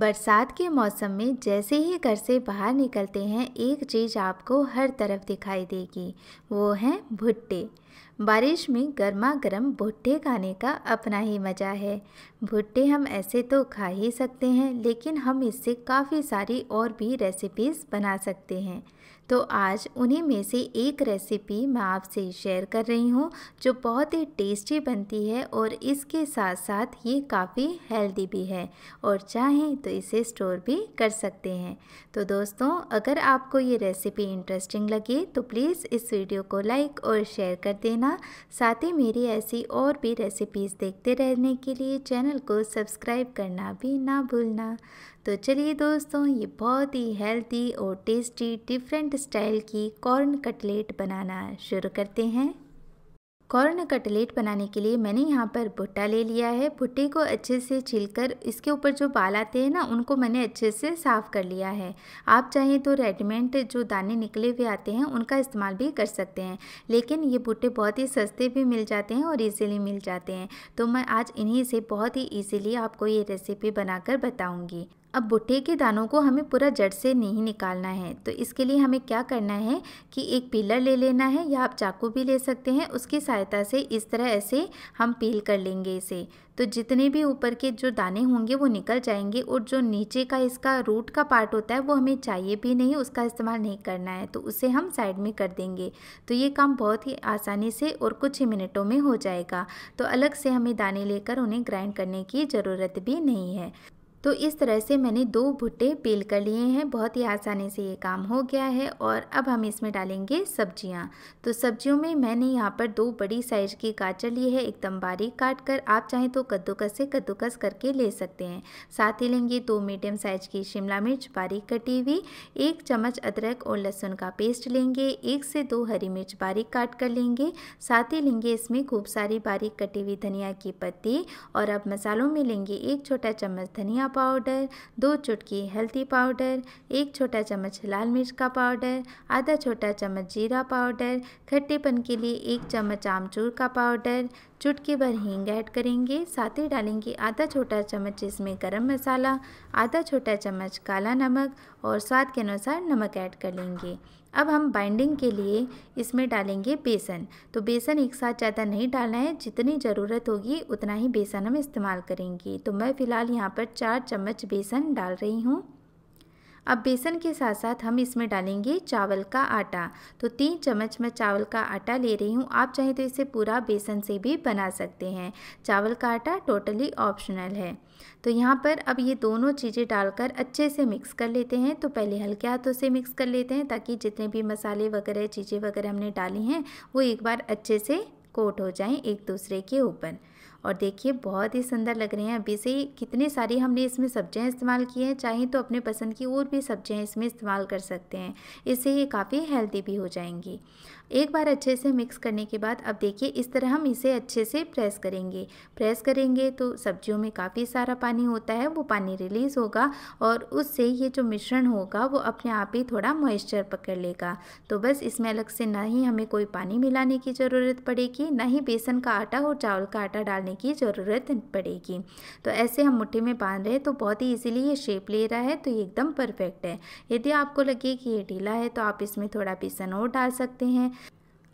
बरसात के मौसम में जैसे ही घर से बाहर निकलते हैं एक चीज़ आपको हर तरफ दिखाई देगी वो है भुट्टे बारिश में गर्मा गर्म भुट्टे खाने का अपना ही मज़ा है भुट्टे हम ऐसे तो खा ही सकते हैं लेकिन हम इससे काफ़ी सारी और भी रेसिपीज़ बना सकते हैं तो आज उन्हीं में से एक रेसिपी मैं आपसे शेयर कर रही हूँ जो बहुत ही टेस्टी बनती है और इसके साथ साथ ये काफ़ी हेल्दी भी है और चाहें तो इसे स्टोर भी कर सकते हैं तो दोस्तों अगर आपको ये रेसिपी इंटरेस्टिंग लगे तो प्लीज़ इस वीडियो को लाइक और शेयर कर देना साथ ही मेरी ऐसी और भी रेसिपीज़ देखते रहने के लिए चैनल को सब्सक्राइब करना भी ना भूलना तो चलिए दोस्तों ये बहुत ही हेल्दी और टेस्टी डिफरेंट स्टाइल की कॉर्न कटलेट बनाना शुरू करते हैं कॉर्न कटलेट बनाने के लिए मैंने यहाँ पर भुट्टा ले लिया है भुट्टे को अच्छे से छिलकर इसके ऊपर जो बाल आते हैं ना उनको मैंने अच्छे से साफ़ कर लिया है आप चाहें तो रेडीमेड जो दाने निकले हुए आते हैं उनका इस्तेमाल भी कर सकते हैं लेकिन ये भुट्टे बहुत ही सस्ते भी मिल जाते हैं और ईजिली मिल जाते हैं तो मैं आज इन्हीं से बहुत ही ईजिली आपको ये रेसिपी बनाकर बताऊँगी अब बुट्टे के दानों को हमें पूरा जड़ से नहीं निकालना है तो इसके लिए हमें क्या करना है कि एक पीलर ले लेना है या आप चाकू भी ले सकते हैं उसकी सहायता से इस तरह ऐसे हम पील कर लेंगे इसे तो जितने भी ऊपर के जो दाने होंगे वो निकल जाएंगे और जो नीचे का इसका रूट का पार्ट होता है वो हमें चाहिए भी नहीं उसका इस्तेमाल नहीं करना है तो उसे हम साइड में कर देंगे तो ये काम बहुत ही आसानी से और कुछ ही मिनटों में हो जाएगा तो अलग से हमें दाने लेकर उन्हें ग्राइंड करने की ज़रूरत भी नहीं है तो इस तरह से मैंने दो भुट्टे पेल कर लिए हैं बहुत ही आसानी से ये काम हो गया है और अब हम इसमें डालेंगे सब्जियाँ तो सब्जियों में मैंने यहाँ पर दो बड़ी साइज़ की गाजर ली है एकदम बारीक काट कर आप चाहें तो कद्दूकस से कद्दूकस करके ले सकते हैं साथ ही लेंगे दो मीडियम साइज़ की शिमला मिर्च बारीक कटी हुई एक चम्मच अदरक और लहसुन का पेस्ट लेंगे एक से दो हरी मिर्च बारीक काट कर लेंगे साथ ही लेंगे इसमें खूब सारी बारीक कटी हुई धनिया की पत्ती और अब मसालों में लेंगे एक छोटा चम्मच धनिया पाउडर दो चुटकी हल्दी पाउडर एक छोटा चम्मच लाल मिर्च का पाउडर आधा छोटा चम्मच जीरा पाउडर खट्टेपन के लिए एक चम्मच आमचूर का पाउडर चुटकी भर हींग ऐड करेंगे साथ ही डालेंगे आधा छोटा चम्मच इसमें गरम मसाला आधा छोटा चम्मच काला नमक और स्वाद के अनुसार नमक ऐड कर लेंगे अब हम बाइंडिंग के लिए इसमें डालेंगे बेसन तो बेसन एक साथ ज़्यादा नहीं डालना है जितनी ज़रूरत होगी उतना ही बेसन हम इस्तेमाल करेंगे तो मैं फ़िलहाल यहाँ पर चार चम्मच बेसन डाल रही हूँ अब बेसन के साथ साथ हम इसमें डालेंगे चावल का आटा तो तीन चम्मच मैं चावल का आटा ले रही हूँ आप चाहें तो इसे पूरा बेसन से भी बना सकते हैं चावल का आटा टोटली ऑप्शनल है तो यहाँ पर अब ये दोनों चीज़ें डालकर अच्छे से मिक्स कर लेते हैं तो पहले हल्के हाथों से मिक्स कर लेते हैं ताकि जितने भी मसाले वगैरह चीज़ें वगैरह हमने डाली हैं वो एक बार अच्छे से कोट हो जाएँ एक दूसरे के ऊपर और देखिए बहुत ही सुंदर लग रहे हैं अभी से ही कितनी सारी हमने इसमें सब्जियां इस्तेमाल की हैं चाहे तो अपने पसंद की और भी सब्जियां इसमें इस्तेमाल कर सकते हैं इससे ये काफ़ी हेल्दी भी हो जाएंगी एक बार अच्छे से मिक्स करने के बाद अब देखिए इस तरह हम इसे अच्छे से प्रेस करेंगे प्रेस करेंगे तो सब्जियों में काफ़ी सारा पानी होता है वो पानी रिलीज़ होगा और उससे ये जो मिश्रण होगा वो अपने आप ही थोड़ा मॉइस्चर पकड़ लेगा तो बस इसमें अलग से ना ही हमें कोई पानी मिलाने की ज़रूरत पड़ेगी ना ही बेसन का आटा और चावल का आटा डालने लगाने की ज़रूरत पड़ेगी तो ऐसे हम मुट्ठी में बांध रहे हैं तो बहुत ही ईजिली ये शेप ले रहा है तो ये एकदम परफेक्ट है यदि आपको लगे कि ये ढीला है तो आप इसमें थोड़ा बेसन और डाल सकते हैं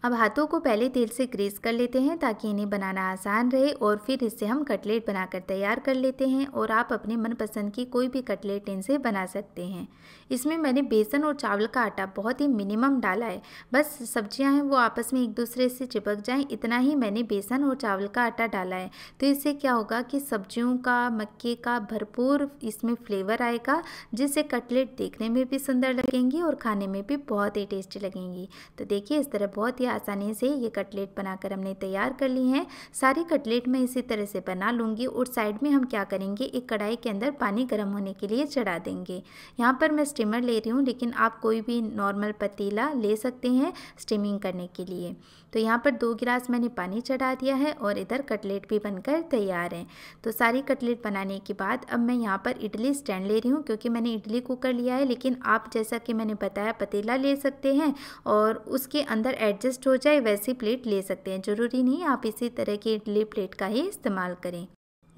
अब हाथों को पहले तेल से ग्रीस कर लेते हैं ताकि इन्हें बनाना आसान रहे और फिर इससे हम कटलेट बनाकर तैयार कर लेते हैं और आप अपने मनपसंद की कोई भी कटलेट इनसे बना सकते हैं इसमें मैंने बेसन और चावल का आटा बहुत ही मिनिमम डाला है बस सब्जियां हैं वो आपस में एक दूसरे से चिपक जाएं इतना ही मैंने बेसन और चावल का आटा डाला है तो इससे क्या होगा कि सब्जियों का मक्के का भरपूर इसमें फ्लेवर आएगा जिससे कटलेट देखने में भी सुंदर लगेंगी और खाने में भी बहुत ही टेस्टी लगेंगी तो देखिए इस तरह बहुत ही आसानी से ये कटलेट बनाकर हमने तैयार कर ली हैं सारी कटलेट मैं इसी तरह से बना लूँगी और साइड में हम क्या करेंगे एक कढ़ाई के अंदर पानी गर्म होने के लिए चढ़ा देंगे यहाँ पर मैं स्टीमर ले रही हूँ लेकिन आप कोई भी नॉर्मल पतीला ले सकते हैं स्टीमिंग करने के लिए तो यहाँ पर दो गिलास मैंने पानी चढ़ा दिया है और इधर कटलेट भी बनकर तैयार हैं तो सारी कटलेट बनाने के बाद अब मैं यहाँ पर इडली स्टैंड ले रही हूँ क्योंकि मैंने इडली कुकर लिया है लेकिन आप जैसा कि मैंने बताया पतीला ले सकते हैं और उसके अंदर एडजस्ट हो जाए वैसी प्लेट ले सकते हैं ज़रूरी नहीं आप इसी तरह की इडली प्लेट का ही इस्तेमाल करें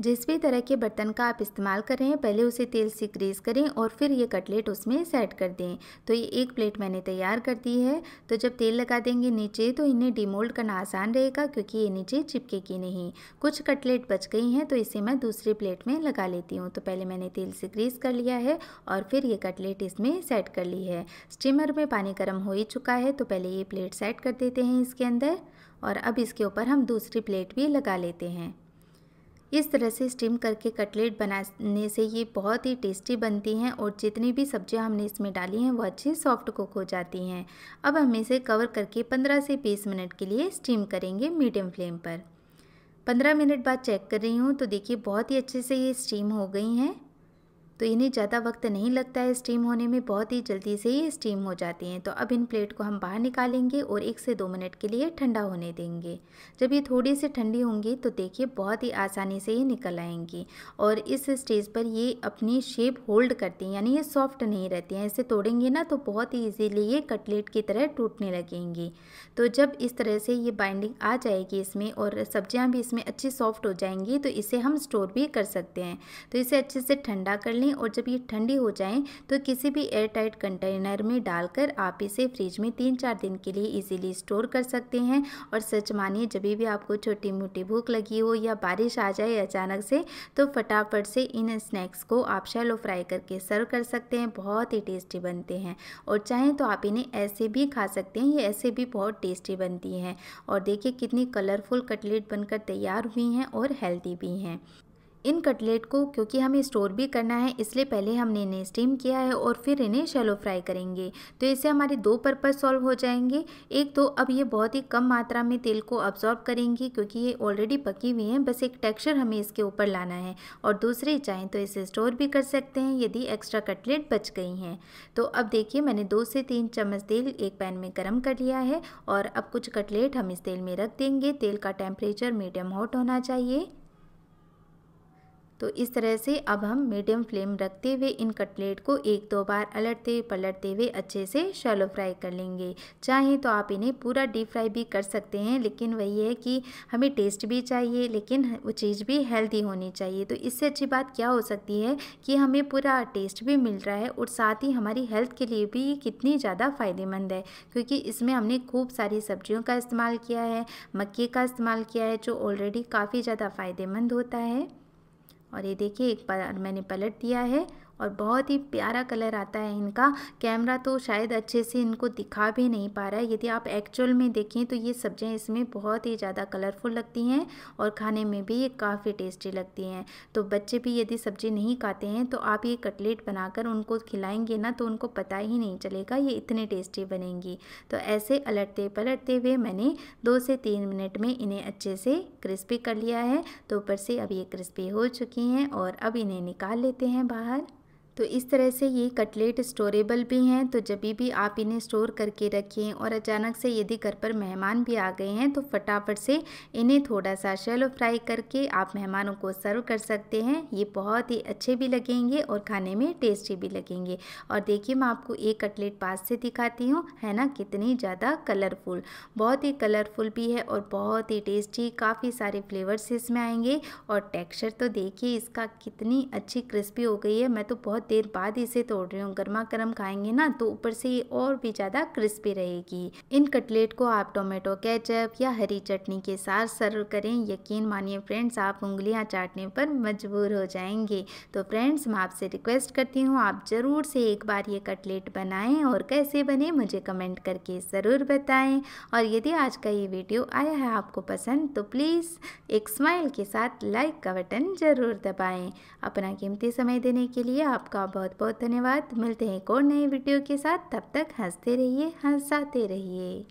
जिस भी तरह के बर्तन का आप इस्तेमाल कर रहे हैं पहले उसे तेल से ग्रीस करें और फिर ये कटलेट उसमें सेट कर दें तो ये एक प्लेट मैंने तैयार कर दी है तो जब तेल लगा देंगे नीचे तो इन्हें डीमोल्ड करना आसान रहेगा क्योंकि ये नीचे चिपकेगी नहीं कुछ कटलेट बच गई हैं तो इसे मैं दूसरी प्लेट में लगा लेती हूँ तो पहले मैंने तेल से ग्रीस कर लिया है और फिर ये कटलेट इसमें सेट कर ली है स्टीमर में पानी गर्म हो ही चुका है तो पहले ये प्लेट सेट कर देते हैं इसके अंदर और अब इसके ऊपर हम दूसरी प्लेट भी लगा लेते हैं इस तरह से स्टीम करके कटलेट बनाने से ये बहुत ही टेस्टी बनती हैं और जितनी भी सब्जियां हमने इसमें डाली हैं वो अच्छी सॉफ्ट कुक हो जाती हैं अब हम इसे कवर करके 15 से 20 मिनट के लिए स्टीम करेंगे मीडियम फ्लेम पर 15 मिनट बाद चेक कर रही हूँ तो देखिए बहुत ही अच्छे से ये स्टीम हो गई हैं तो इन्हें ज़्यादा वक्त नहीं लगता है स्टीम होने में बहुत ही जल्दी से ही स्टीम हो जाती हैं तो अब इन प्लेट को हम बाहर निकालेंगे और एक से दो मिनट के लिए ठंडा होने देंगे जब ये थोड़ी सी ठंडी होंगी तो देखिए बहुत ही आसानी से ये निकल आएंगी और इस स्टेज पर ये अपनी शेप होल्ड करती हैं यानी ये सॉफ्ट नहीं रहती हैं इसे तोड़ेंगे ना तो बहुत ही ईजीली ये कटलेट की तरह टूटने लगेंगी तो जब इस तरह से ये बाइंडिंग आ जाएगी इसमें और सब्जियाँ भी इसमें अच्छी सॉफ्ट हो जाएंगी तो इसे हम स्टोर भी कर सकते हैं तो इसे अच्छे से ठंडा कर लें लें और जब ये ठंडी हो जाएं तो किसी भी एयर टाइट कंटेनर में डालकर आप इसे फ्रिज में तीन चार दिन के लिए इजीली स्टोर कर सकते हैं और सच मानिए जब भी आपको छोटी मोटी भूख लगी हो या बारिश आ जाए अचानक से तो फटाफट से इन स्नैक्स को आप शैलो फ्राई करके सर्व कर सकते हैं बहुत ही टेस्टी बनते हैं और चाहें तो आप इन्हें ऐसे भी खा सकते हैं ये ऐसे भी बहुत टेस्टी बनती हैं और देखिए कितनी कलरफुल कटलेट बनकर तैयार हुई हैं और हेल्दी भी हैं इन कटलेट को क्योंकि हमें स्टोर भी करना है इसलिए पहले हमने इन्हें स्टीम किया है और फिर इन्हें शैलो फ्राई करेंगे तो इससे हमारे दो पर्पज़ सॉल्व हो जाएंगे एक तो अब ये बहुत ही कम मात्रा में तेल को अब्जॉर्ब करेंगी क्योंकि ये ऑलरेडी पकी हुई हैं बस एक टेक्सचर हमें इसके ऊपर लाना है और दूसरे चाहें तो इसे स्टोर भी कर सकते हैं यदि एक्स्ट्रा कटलेट बच गई हैं तो अब देखिए मैंने दो से तीन चम्मच तेल एक पैन में गर्म कर लिया है और अब कुछ कटलेट हम इस तेल में रख देंगे तेल का टेम्परेचर मीडियम हॉट होना चाहिए तो इस तरह से अब हम मीडियम फ्लेम रखते हुए इन कटलेट को एक दो बार अलटते पलटते हुए अच्छे से शैलो फ्राई कर लेंगे चाहें तो आप इन्हें पूरा डीप फ्राई भी कर सकते हैं लेकिन वही है कि हमें टेस्ट भी चाहिए लेकिन वो चीज़ भी हेल्दी होनी चाहिए तो इससे अच्छी बात क्या हो सकती है कि हमें पूरा टेस्ट भी मिल रहा है और साथ ही हमारी हेल्थ के लिए भी कितनी ज़्यादा फ़ायदेमंद है क्योंकि इसमें हमने खूब सारी सब्जियों का इस्तेमाल किया है मक्के का इस्तेमाल किया है जो ऑलरेडी काफ़ी ज़्यादा फ़ायदेमंद होता है और ये देखिए एक बार मैंने पलट दिया है और बहुत ही प्यारा कलर आता है इनका कैमरा तो शायद अच्छे से इनको दिखा भी नहीं पा रहा है यदि आप एक्चुअल में देखें तो ये सब्जियाँ इसमें बहुत ही ज़्यादा कलरफुल लगती हैं और खाने में भी ये काफ़ी टेस्टी लगती हैं तो बच्चे भी यदि सब्जी नहीं खाते हैं तो आप ये कटलेट बनाकर उनको खिलाएंगे ना तो उनको पता ही नहीं चलेगा ये इतने टेस्टी बनेंगी तो ऐसे अलटते पलटते हुए मैंने दो से तीन मिनट में इन्हें अच्छे से क्रिस्पी कर लिया है तो ऊपर से अब ये क्रिस्पी हो चुकी हैं और अब इन्हें निकाल लेते हैं बाहर तो इस तरह से ये कटलेट स्टोरेबल भी हैं तो जब भी आप इन्हें स्टोर करके रखें और अचानक से यदि घर पर मेहमान भी आ गए हैं तो फटाफट से इन्हें थोड़ा सा शेलो फ्राई करके आप मेहमानों को सर्व कर सकते हैं ये बहुत ही अच्छे भी लगेंगे और खाने में टेस्टी भी लगेंगे और देखिए मैं आपको एक कटलेट पास से दिखाती हूँ है ना कितनी ज़्यादा कलरफुल बहुत ही कलरफुल भी है और बहुत ही टेस्टी काफ़ी सारे फ्लेवर्स इसमें आएंगे और टेक्सचर तो देखिए इसका कितनी अच्छी क्रिस्पी हो गई है मैं तो बहुत देर बाद इसे तोड़ रही हूँ गर्मा गर्म खाएंगे ना तो ऊपर से ये और भी ज़्यादा क्रिस्पी रहेगी इन कटलेट को आप टोमेटो केचप या हरी चटनी के साथ सर्व करें यकीन मानिए फ्रेंड्स आप उंगलियाँ चाटने पर मजबूर हो जाएंगे तो फ्रेंड्स मैं आपसे रिक्वेस्ट करती हूँ आप ज़रूर से एक बार ये कटलेट बनाए और कैसे बने मुझे कमेंट करके ज़रूर बताएं और यदि आज का ये वीडियो आया है आपको पसंद तो प्लीज़ एक स्माइल के साथ लाइक का बटन ज़रूर दबाएं अपना कीमती समय देने के लिए आपका आपका बहुत बहुत धन्यवाद मिलते हैं एक और नए वीडियो के साथ तब तक हंसते रहिए हंसाते रहिए